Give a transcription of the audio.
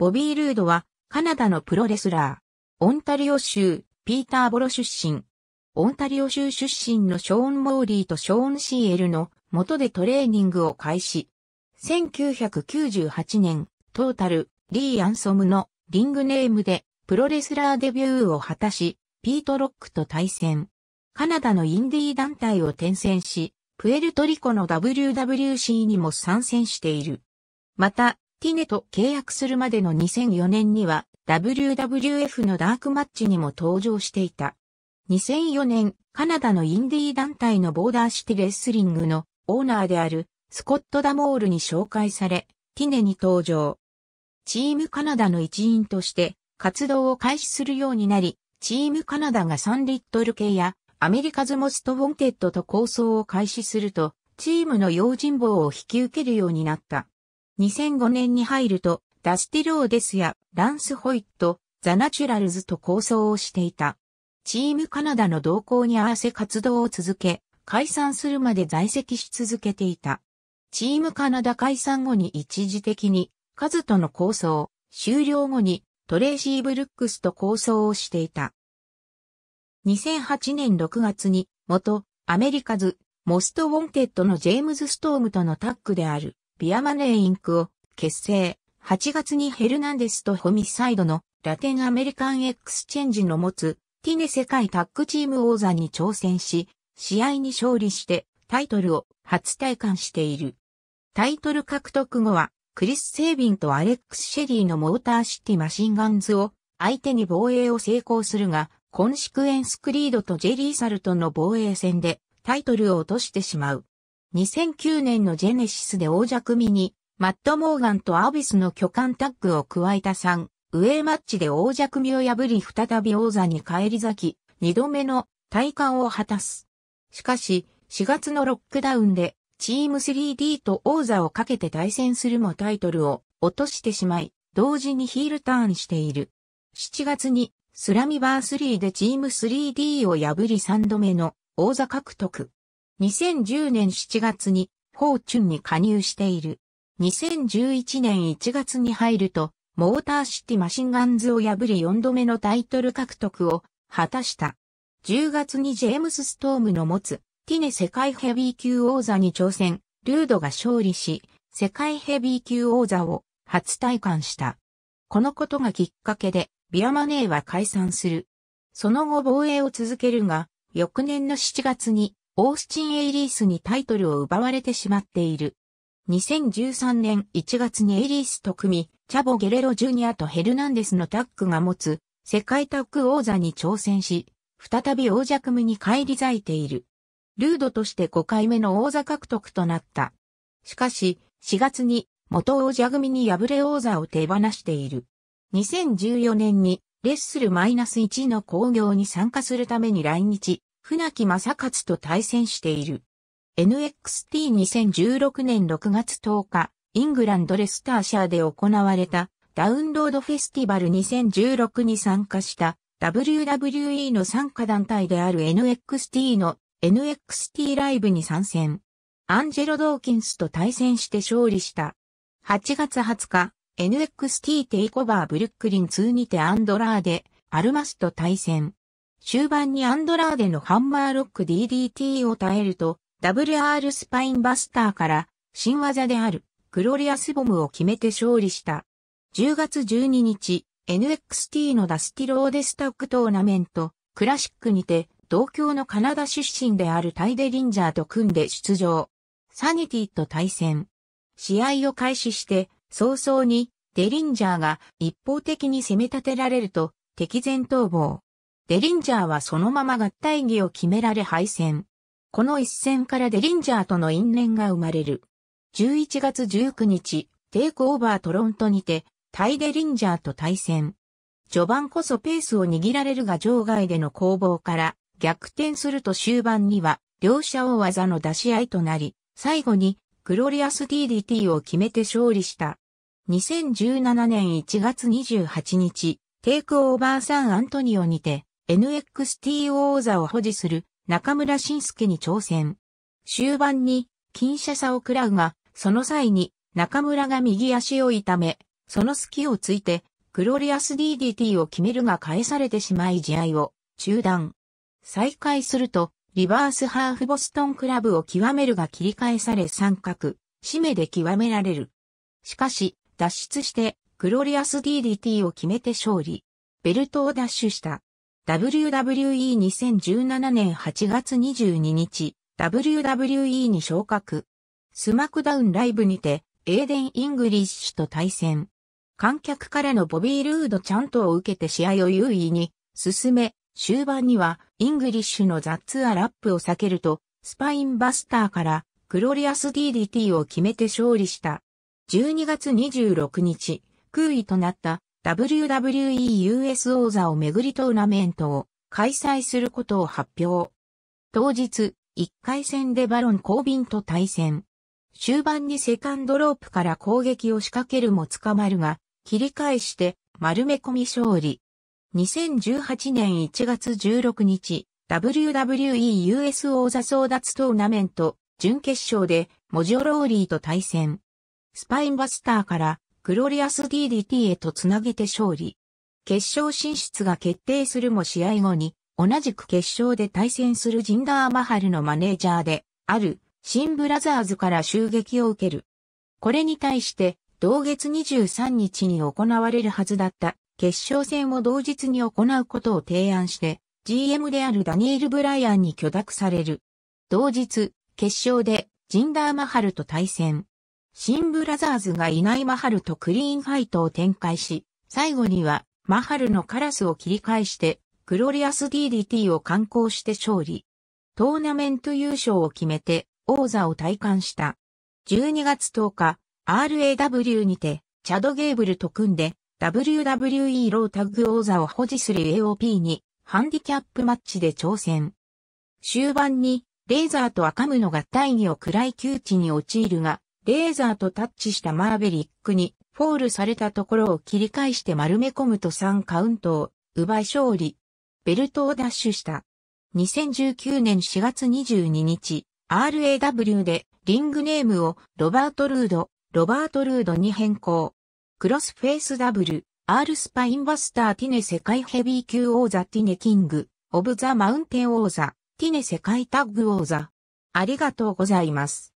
ボビー・ルードは、カナダのプロレスラー。オンタリオ州、ピーターボロ出身。オンタリオ州出身のショーン・モーリーとショーン・シーエルの元でトレーニングを開始。1998年、トータル、リー・アンソムのリングネームでプロレスラーデビューを果たし、ピート・ロックと対戦。カナダのインディー団体を転戦し、プエルトリコの WWC にも参戦している。また、ティネと契約するまでの2004年には WWF のダークマッチにも登場していた。2004年、カナダのインディー団体のボーダーシティレスリングのオーナーであるスコット・ダモールに紹介され、ティネに登場。チームカナダの一員として活動を開始するようになり、チームカナダがサンリットル系やアメリカズモストウォンテッドと構想を開始すると、チームの用心棒を引き受けるようになった。2005年に入ると、ダスティローデスやランス・ホイット、ザ・ナチュラルズと構想をしていた。チームカナダの動向に合わせ活動を続け、解散するまで在籍し続けていた。チームカナダ解散後に一時的に、カズとの構想、終了後にトレイシー・ブルックスと構想をしていた。2008年6月に、元アメリカズ、モスト・ウォンテッドのジェームズ・ストームとのタッグであるビアマネーインクを結成。8月にヘルナンデスとホミサイドのラテンアメリカンエクスチェンジの持つティネ世界タッグチーム王座に挑戦し、試合に勝利してタイトルを初体感している。タイトル獲得後はクリス・セービンとアレックス・シェリーのモーターシティマシンガンズを相手に防衛を成功するが、コンシクエンスクリードとジェリー・サルトの防衛戦でタイトルを落としてしまう。2009年のジェネシスで王者組に、マット・モーガンとアビスの巨漢タッグを加えた3、ウェイマッチで王者組を破り再び王座に返り咲き、2度目の体感を果たす。しかし、4月のロックダウンで、チーム 3D と王座をかけて対戦するもタイトルを落としてしまい、同時にヒールターンしている。7月に、スラミバー3でチーム 3D を破り3度目の王座獲得。2010年7月に、フォーチュンに加入している。2011年1月に入ると、モーターシティマシンガンズを破り4度目のタイトル獲得を果たした。10月にジェームス・ストームの持つティネ世界ヘビー級王座に挑戦、ルードが勝利し、世界ヘビー級王座を初体感した。このことがきっかけで、ビアマネーは解散する。その後防衛を続けるが、翌年の7月にオースチン・エイリースにタイトルを奪われてしまっている。2013年1月にエイリースと組み、チャボ・ゲレロ・ジュニアとヘルナンデスのタッグが持つ世界タッグ王座に挑戦し、再び王者組に返り咲いている。ルードとして5回目の王座獲得となった。しかし、4月に元王者組に敗れ王座を手放している。2014年にレッスル -1 の興行に参加するために来日。船木正勝と対戦している。NXT2016 年6月10日、イングランドレスターシャーで行われたダウンロードフェスティバル2016に参加した WWE の参加団体である NXT の NXT ライブに参戦。アンジェロ・ドーキンスと対戦して勝利した。8月20日、NXT テイコバーブルックリン2にてアンドラーで、アルマスと対戦。終盤にアンドラーデのハンマーロック DDT を耐えると、WR スパインバスターから新技であるグロリアスボムを決めて勝利した。10月12日、NXT のダスティローデスタックトーナメント、クラシックにて、同郷のカナダ出身であるタイデリンジャーと組んで出場。サニティと対戦。試合を開始して、早々にデリンジャーが一方的に攻め立てられると、敵前逃亡。デリンジャーはそのまま合体技を決められ敗戦。この一戦からデリンジャーとの因縁が生まれる。11月19日、テイクオーバートロントにて、対デリンジャーと対戦。序盤こそペースを握られるが場外での攻防から逆転すると終盤には両者を技の出し合いとなり、最後にグロリアス DDT を決めて勝利した。2017年1月28日、テイクオーバーサンアントニオにて NXT 王座を保持する中村晋介に挑戦。終盤に金車差を食らうが、その際に中村が右足を痛め、その隙をついて、グロリアス DDT を決めるが返されてしまい試合を中断。再開すると、リバースハーフボストンクラブを極めるが切り返され三角、締めで極められる。しかし、脱出して、グロリアス DDT を決めて勝利。ベルトを奪取した。WWE2017 年8月22日、WWE に昇格。スマクダウンライブにて、エーデン・イングリッシュと対戦。観客からのボビー・ルードちゃんとを受けて試合を優位に進め、終盤にはイングリッシュのザッツアラップを避けると、スパインバスターからグロリアス DDT を決めて勝利した。12月26日、空位となった WWE US 王座をめぐりトーナメントを開催することを発表。当日、1回戦でバロン・コービンと対戦。終盤にセカンドロープから攻撃を仕掛けるも捕まるが、切り返して丸め込み勝利。2018年1月16日、WWE US 王座争奪トーナメント準決勝でモジョローリーと対戦。スパインバスターからグロリアス DDT へとつなげて勝利。決勝進出が決定するも試合後に、同じく決勝で対戦するジンダー・マハルのマネージャーで、ある、シン・ブラザーズから襲撃を受ける。これに対して、同月23日に行われるはずだった決勝戦を同日に行うことを提案して、GM であるダニエル・ブライアンに許諾される。同日、決勝で、ジンダー・マハルと対戦。シンブラザーズがいないマハルとクリーンファイトを展開し、最後にはマハルのカラスを切り返して、グロリアス DDT を観光して勝利。トーナメント優勝を決めて王座を退官した。12月10日、RAW にて、チャド・ゲーブルと組んで、WWE ロータグ王座を保持する AOP に、ハンディキャップマッチで挑戦。終盤に、レーザーとアカムの合体技を暗い窮地に陥るが、レーザーとタッチしたマーベリックにフォールされたところを切り返して丸め込むと3カウントを奪い勝利。ベルトを奪取した。2019年4月22日、RAW でリングネームをロバート・ルード、ロバート・ルードに変更。クロスフェイス W、R スパインバスター・ティネ世界ヘビー級王座ティネキング、オブ・ザ・マウンテン王座、ティネ世界タッグ王座。ありがとうございます。